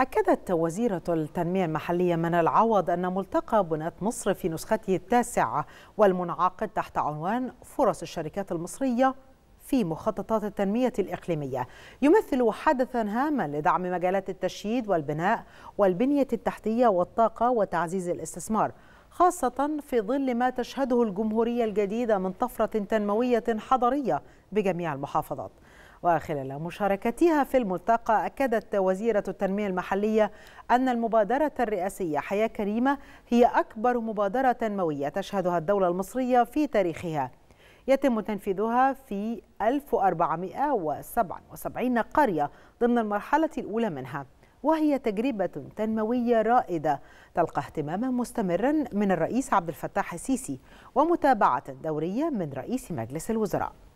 أكدت وزيرة التنمية المحلية من العوض أن ملتقى بناة مصر في نسخته التاسعة والمنعقد تحت عنوان فرص الشركات المصرية في مخططات التنمية الإقليمية يمثل حدثا هاما لدعم مجالات التشييد والبناء والبنية التحتية والطاقة وتعزيز الاستثمار خاصة في ظل ما تشهده الجمهورية الجديدة من طفرة تنموية حضرية بجميع المحافظات وخلال مشاركتها في الملتقى أكدت وزيرة التنمية المحلية أن المبادرة الرئاسية حياة كريمة هي أكبر مبادرة تنموية تشهدها الدولة المصرية في تاريخها يتم تنفيذها في 1477 قرية ضمن المرحلة الأولى منها وهي تجربة تنموية رائدة تلقى اهتماما مستمرا من الرئيس عبد الفتاح السيسي ومتابعة دورية من رئيس مجلس الوزراء